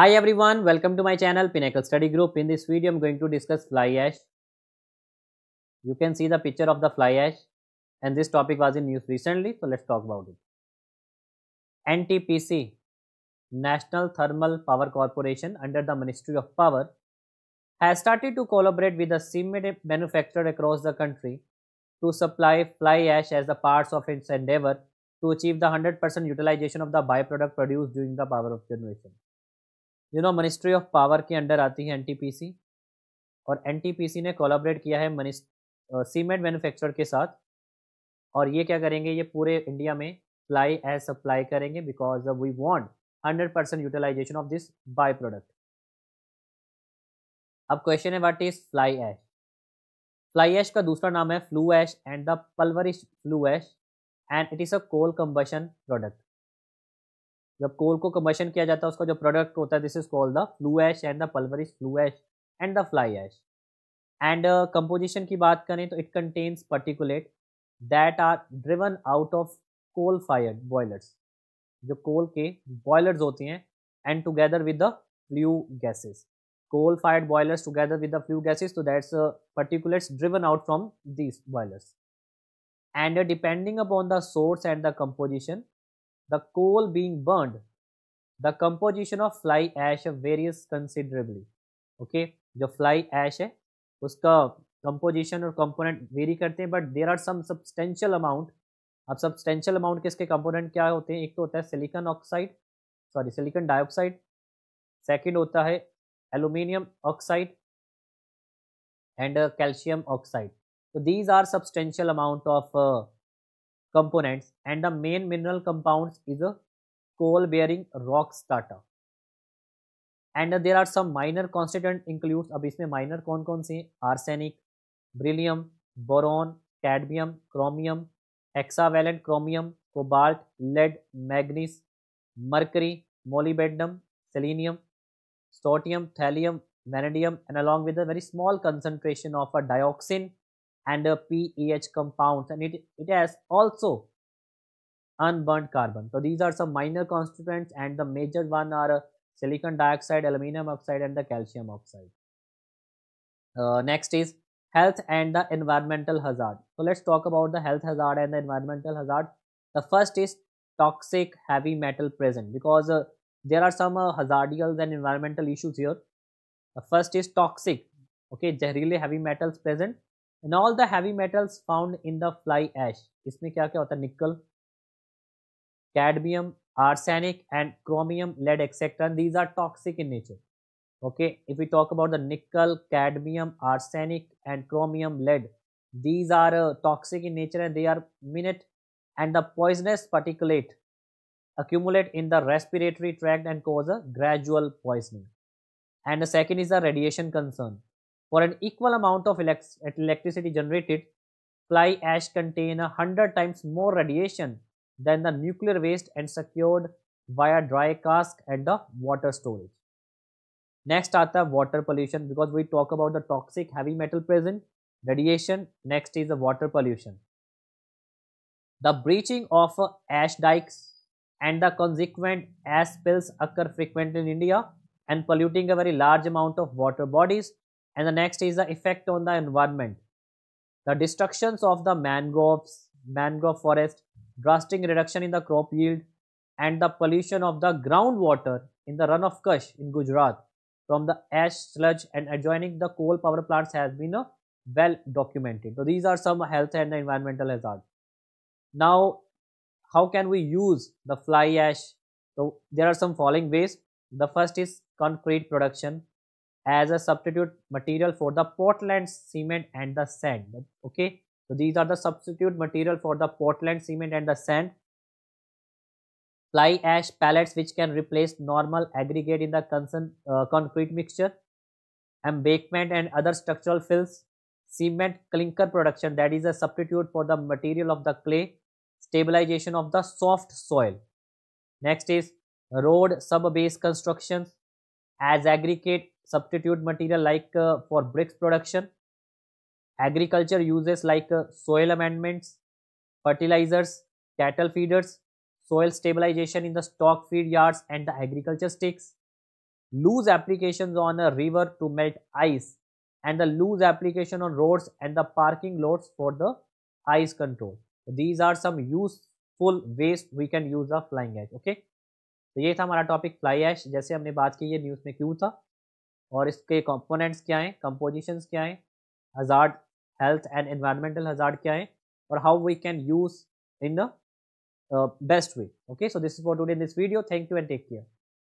Hi everyone, welcome to my channel Pinnacle Study Group. In this video, I'm going to discuss fly ash. You can see the picture of the fly ash and this topic was in news recently, so let's talk about it. NTPC, National Thermal Power Corporation under the Ministry of Power has started to collaborate with the cement manufacturer across the country to supply fly ash as the parts of its endeavor to achieve the 100% utilization of the byproduct produced during the power of generation. You know ministry of power के under आती है NTPC और NTPC ने collaborate किया है cement manufacturer के साथ और ये क्या करेंगे ये पूरे इंडिया में फ्लाई एज सप्लाई करेंगे because we want hundred percent utilization of this by product अब क्वेश्चन है what is fly ash fly ash का दूसरा नाम है flue ash and the pulverised flue ash and it is a coal combustion product जब coal को combustion किया जाता है उसका जो प्रोडक्ट होता है this is called the flue ash and the pulverised flue ash and the fly ash and composition की बात करें तो it contains particulate that are driven out of coal fired boilers जो कोल के बॉयलर्स होते हैं and together with the flue gases coal fired boilers together with the flue gases तो that's uh, driven out from from boilers and depending upon the source and the and uh, the coal being burned, the composition of fly ash varies considerably. Okay, जो fly ash है उसका composition और component vary करते हैं but there are some substantial amount अब substantial amount के इसके component क्या होते हैं एक तो होता है silicon oxide sorry silicon dioxide second होता है aluminium oxide and calcium oxide तो these are substantial amount of components and the main mineral compounds is a coal bearing rock strata and there are some minor constituent includes ab isme minor kon kon se arsenic beryllium boron cadmium chromium hexavalent chromium cobalt lead magnesium, mercury molybdenum selenium sodium thallium vanadium and along with a very small concentration of a dioxin and the PEH compounds and it, it has also unburnt carbon. So these are some minor constituents and the major one are uh, silicon dioxide, aluminum oxide and the calcium oxide. Uh, next is health and the environmental hazard. So let's talk about the health hazard and the environmental hazard. The first is toxic heavy metal present because uh, there are some uh, and environmental issues here. The first is toxic, okay, zehrile heavy metals present in all the heavy metals found in the fly ash, इसमें क्या क्या होता है nickel, cadmium, arsenic and chromium lead etc these are toxic in nature okay if we talk about the nickel cadmium arsenic and chromium lead these are uh, toxic in nature and they are minute and the poisonous particulate accumulate in the respiratory tract and cause a gradual poisoning and the second is the radiation concern for an equal amount of electricity generated, fly ash contain a hundred times more radiation than the nuclear waste and secured via dry cask at the water storage. Next are the water pollution because we talk about the toxic heavy metal present, radiation. Next is the water pollution. The breaching of ash dikes and the consequent ash spills occur frequently in India and polluting a very large amount of water bodies and the next is the effect on the environment. The destructions of the mangroves, mangrove forest, drastic reduction in the crop yield, and the pollution of the groundwater in the run of Kush in Gujarat from the ash sludge and adjoining the coal power plants has been uh, well documented. So these are some health and environmental hazards. Now, how can we use the fly ash? So there are some following ways. The first is concrete production as a substitute material for the Portland cement and the sand. Okay, so these are the substitute material for the Portland cement and the sand. Fly ash pellets which can replace normal aggregate in the concern, uh, concrete mixture, embankment and other structural fills, cement clinker production that is a substitute for the material of the clay, stabilization of the soft soil. Next is road sub-base constructions as aggregate substitute material like uh, for bricks production agriculture uses like uh, soil amendments fertilizers cattle feeders soil stabilization in the stock feed yards and the agriculture sticks loose applications on a river to melt ice and the loose application on roads and the parking lots for the ice control these are some useful ways we can use a flying ash okay तो ये था हमारा topic fly ash जैसे हमने बात की ये news में क्यों था और इसके कंपोनेंट्स क्या हैं कंपोजिशंस क्या हैं hazard health and environmental hazard क्या है और how we can use in the best way okay so this is for today in this video thank you and take care